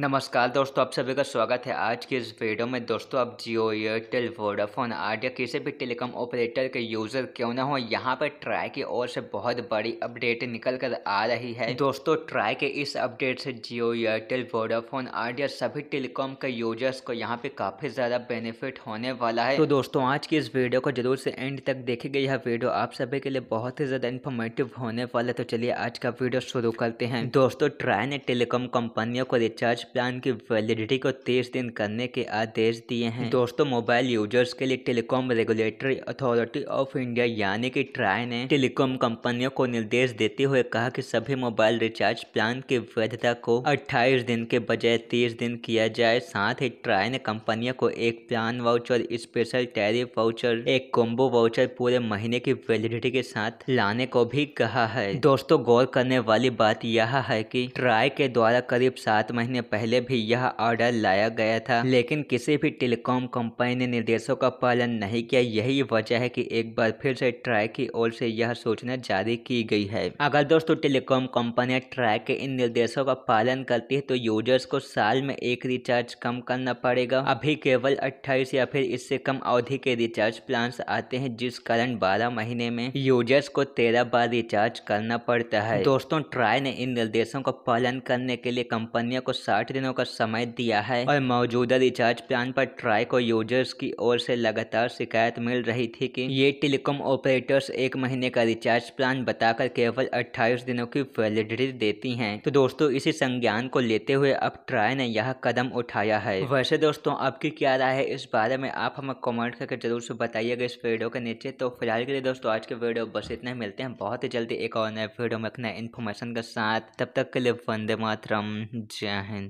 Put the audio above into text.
नमस्कार दोस्तों आप सभी का स्वागत है आज के इस वीडियो में दोस्तों आप जियो एयरटेल वोडाफोन आइडिया किसी भी टेलीकॉम ऑपरेटर के यूज़र क्यों ना हो यहाँ पर ट्राई की ओर से बहुत बड़ी अपडेट निकल कर आ रही है दोस्तों ट्राई के इस अपडेट से जियो एयरटेल वोडाफोन आइडिया सभी टेलीकॉम के यूजर्स को यहाँ पे काफ़ी ज़्यादा बेनिफिट होने वाला है तो दोस्तों आज की इस वीडियो को जरूर से एंड तक गई यह वीडियो आप सभी के लिए बहुत ही ज़्यादा इन्फॉर्मेटिव होने वाला है तो चलिए आज का वीडियो शुरू करते हैं दोस्तों ट्राई ने टेलीकॉम कंपनियों को रिचार्ज प्लान की वैलिडिटी को तीस दिन करने के आदेश दिए हैं दोस्तों मोबाइल यूजर्स के लिए telecom regulatory authority of India यानी कि ट्राई ने टेलीकॉम कंपनियों को निर्देश देते हुए कहा कि सभी मोबाइल रिचार्ज प्लान की वैधता को अट्ठाईस दिन के बजाय तीस दिन किया जाए साथ ही ट्राई ने कंपनियों को एक plan voucher special tariff voucher एक कॉम्बो वाउचर पूरे महीने की वैलिडिटी के साथ लाने को भी कहा है दोस्तों गौर करने वाली बात यह है की ट्राई के द्वारा करीब सात महीने पहले पहले भी यह ऑर्डर लाया गया था लेकिन किसी भी टेलीकॉम कंपनी ने निर्देशों का पालन नहीं किया यही वजह है कि एक बार फिर से ट्राई की ओर से यह सूचना जारी की गई है अगर दोस्तों टेलीकॉम कंपनियां ट्राई के इन निर्देशों का पालन करती है तो यूजर्स को साल में एक रिचार्ज कम करना पड़ेगा अभी केवल अट्ठाईस या फिर इससे कम अवधि के रिचार्ज प्लान आते हैं जिस कारण बारह महीने में यूजर्स को तेरह बार रिचार्ज करना पड़ता है दोस्तों ट्राई ने इन निर्देशों का पालन करने के लिए कंपनियों को साठ दिनों का समय दिया है और मौजूदा रिचार्ज प्लान पर ट्राई को यूजर्स की ओर से लगातार शिकायत मिल रही थी कि ये टेलीकॉम ऑपरेटर्स एक महीने का रिचार्ज प्लान बताकर केवल 28 दिनों की वैलिडिटी देती हैं तो दोस्तों इसी संज्ञान को लेते हुए अब ट्राई ने यह कदम उठाया है वैसे दोस्तों आपकी क्या राय है इस बारे में आप हमें कॉमेंट करके जरूर से बताइएगा इस वीडियो के नीचे तो फिलहाल के लिए दोस्तों आज के वीडियो बस इतने मिलते हैं बहुत ही जल्दी एक और नए वीडियो में एक इन्फॉर्मेशन के साथ तब तक के लिए वंदे मातरम जय हिंद